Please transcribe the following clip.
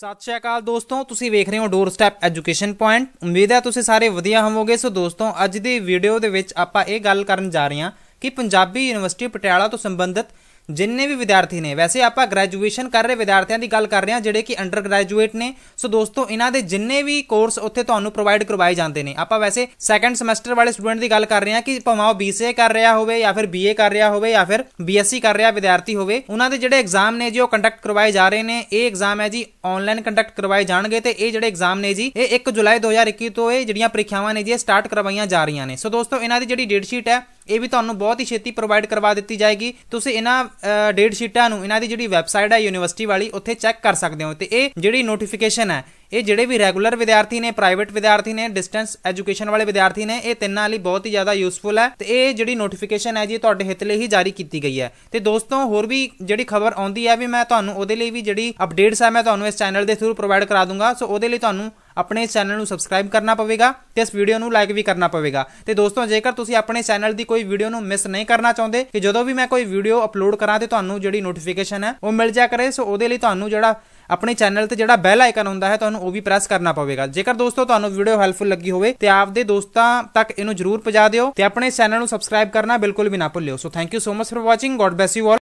ਸਤਿ ਸ਼੍ਰੀ ਅਕਾਲ ਦੋਸਤੋ ਤੁਸੀਂ ਵੇਖ ਰਹੇ ਹੋ ਡੋਰ ਸਟੈਪ ਐਜੂਕੇਸ਼ਨ ਪੁਆਇੰਟ ਉਮੀਦ ਹੈ ਤੁਸੀਂ ਸਾਰੇ ਵਧੀਆ ਹੋਵੋਗੇ ਸੋ ਦੋਸਤੋ ਅੱਜ ਦੀ ਵੀਡੀਓ ਦੇ ਵਿੱਚ ਆਪਾਂ ਇਹ ਗੱਲ ਕਰਨ ਜਾ ਰਹੇ ਹਾਂ ਕਿ ਪੰਜਾਬੀ ਯੂਨੀਵਰਸਿਟੀ ਪਟਿਆਲਾ ਤੋਂ ਸੰਬੰਧਿਤ ਜਿੰਨੇ ਵੀ ਵਿਦਿਆਰਥੀ ਨੇ ਵੈਸੇ ਆਪਾਂ ਗ੍ਰੈਜੂਏਸ਼ਨ ਕਰ ਰਹੇ ਵਿਦਿਆਰਥੀਆਂ ਦੀ ਗੱਲ ਕਰ ਰਹੇ ਹਾਂ ਜਿਹੜੇ ਕਿ ਅੰਡਰ ਗ੍ਰੈਜੂਏਟ ਨੇ ਸੋ ਦੋਸਤੋ ਇਹਨਾਂ ਦੇ ਜਿੰਨੇ ਵੀ ਕੋਰਸ ਉੱਥੇ ਤੁਹਾਨੂੰ ਪ੍ਰੋਵਾਈਡ ਕਰਵਾਏ ਜਾਂਦੇ ਨੇ ਆਪਾਂ ਵੈਸੇ ਸੈਕੰਡ ਸਮੈਸਟਰ ਵਾਲੇ ਸਟੂਡੈਂਟ ਦੀ ਗੱਲ ਕਰ ਰਹੇ ਹਾਂ ਕਿ ਭਾਵੇਂ ਉਹ ਬੀਸੀਏ ਕਰ ਰਿਹਾ ਹੋਵੇ ਜਾਂ ਫਿਰ ਬੀਏ ਕਰ ਰਿਹਾ ਹੋਵੇ ਜਾਂ ਫਿਰ ਬੀਐਸਸੀ ਕਰ ਰਿਹਾ ਵਿਦਿਆਰਥੀ ਹੋਵੇ ਉਹਨਾਂ ਦੇ ਜਿਹੜੇ ਐਗਜ਼ਾਮ ਨੇ ਜੀ ਉਹ ਕੰਡਕਟ ਕਰਵਾਏ ਜਾ ਰਹੇ ਨੇ ਇਹ ਐਗਜ਼ਾਮ ਹੈ ਜੀ ਆਨਲਾਈਨ ਕੰਡਕਟ ਕਰਵਾਏ ਜਾਣਗੇ ਤੇ ਇਹ ਜਿਹੜੇ ਐਗਜ਼ਾਮ ਨੇ ਜੀ ਇਹ 1 ਜੁਲਾਈ 2021 ਤੋਂ ਇਹ ਜਿਹੜੀਆਂ ਪ੍ਰੀਖਿਆਵਾਂ ਨੇ ਜੀ ਇਹ ਸਟਾਰਟ ਕਰਵਾਈਆਂ ਜਾ ਰਹੀਆਂ ਨੇ ਸੋ ਦੋਸਤੋ ਇਹਨਾਂ ਦੀ ਜਿਹੜੀ ਡੇਟ ਸ਼ੀਟ ਹੈ ਇਹ ਵੀ ਤੁਹਾਨੂੰ ਬਹੁਤ ਹੀ ਛੇਤੀ ਪ੍ਰੋਵਾਈਡ ਕਰਵਾ ਦਿੱਤੀ ਜਾਏਗੀ ਤੁਸੀਂ ਇਹਨਾਂ ਡੇਟ ਸ਼ੀਟਾਂ ਨੂੰ ਇਹਨਾਂ ਦੀ ਜਿਹੜੀ ਵੈਬਸਾਈਟ ਹੈ ਯੂਨੀਵਰਸਿਟੀ ਵਾਲੀ ਉੱਥੇ ਚੈੱਕ ਕਰ ਸਕਦੇ ਹੋ ਤੇ ਇਹ ਜਿਹੜੀ ਨੋਟੀਫਿਕੇਸ਼ਨ ਹੈ ਇਹ ਜਿਹੜੇ ਵੀ ਰੈਗੂਲਰ ਵਿਦਿਆਰਥੀ ਨੇ ਪ੍ਰਾਈਵੇਟ ਵਿਦਿਆਰਥੀ ਨੇ ਡਿਸਟੈਂਸ ਐਜੂਕੇਸ਼ਨ ਵਾਲੇ ਵਿਦਿਆਰਥੀ ਨੇ ਇਹ ਤਿੰਨਾਂ ਲਈ ਬਹੁਤ ਹੀ ਜ਼ਿਆਦਾ ਯੂਸਫੁਲ ਹੈ ਤੇ ਇਹ ਜਿਹੜੀ ਨੋਟੀਫਿਕੇਸ਼ਨ ਹੈ ਜੀ ਤੁਹਾਡੇ ਹਿੱਤ ਲਈ ਹੀ ਜਾਰੀ ਕੀਤੀ ਗਈ ਹੈ ਤੇ ਦੋਸਤੋ ਹੋਰ ਵੀ ਜਿਹੜੀ ਖਬਰ ਆਉਂਦੀ ਹੈ ਵੀ ਮੈਂ ਤੁਹਾਨੂੰ ਉਹਦੇ ਲਈ ਵੀ ਜਿਹੜੀ ਅਪਡੇਟਸ ਹੈ ਮੈਂ ਤੁਹਾਨੂੰ ਇਸ ਚੈਨਲ ਦੇ ਥਰੂ ਪ੍ਰੋਵਾਈਡ ਕਰਾ ਦੂੰਗਾ ਸੋ ਉਹਦੇ ਲਈ ਤੁਹਾਨੂੰ ਆਪਣੇ ਚੈਨਲ ਨੂੰ ਸਬਸਕ੍ਰਾਈਬ ਕਰਨਾ ਪਵੇਗਾ ਤੇ ਇਸ ਵੀਡੀਓ ਨੂੰ ਲਾਈਕ ਵੀ ਕਰਨਾ ਪਵੇਗਾ ਤੇ ਦੋਸਤੋ ਜੇਕਰ ਤੁਸੀਂ ਆਪਣੇ ਚੈਨਲ ਦੀ ਕੋਈ ਵੀਡੀਓ ਨੂੰ ਮਿਸ ਨਹੀਂ ਕਰਨਾ ਚਾਹੁੰਦੇ ਕਿ ਜਦੋਂ ਵੀ ਮੈਂ ਕੋਈ ਵੀਡੀਓ ਅਪਲੋਡ ਕਰਾਂ ਤੇ ਤੁਹਾਨੂੰ ਜਿਹੜੀ ਨੋਟੀਫਿਕੇਸ਼ਨ ਹੈ ਉਹ ਮਿਲ ਜਾ ਕਰੇ ਸੋ ਉਹਦੇ ਲਈ ਤੁਹਾਨੂੰ ਜਿਹੜਾ ਆਪਣੇ ਚੈਨਲ ਤੇ ਜਿਹੜਾ ਬੈਲ ਆਈਕਨ ਹੁੰਦਾ ਹੈ ਤੁਹਾਨੂੰ ਉਹ ਵੀ ਪ੍ਰੈਸ ਕਰਨਾ ਪਵੇਗਾ ਜੇਕਰ ਦੋਸਤੋ ਤੁਹਾਨੂੰ ਵੀਡੀਓ ਹੈਲਪਫੁਲ ਲੱਗੀ ਹੋਵੇ ਤੇ ਆਪਦੇ ਦੋਸਤਾਂ ਤੱਕ ਇਹਨੂੰ ਜਰੂਰ ਪਹੁੰਚਾ ਦਿਓ ਤੇ ਆਪਣੇ ਚੈਨਲ ਨੂੰ ਸਬਸਕ੍ਰਾਈਬ ਕਰਨਾ ਬਿਲਕੁਲ ਵੀ ਨਾ ਭੁੱਲਿਓ so thank you so much for watching God bless you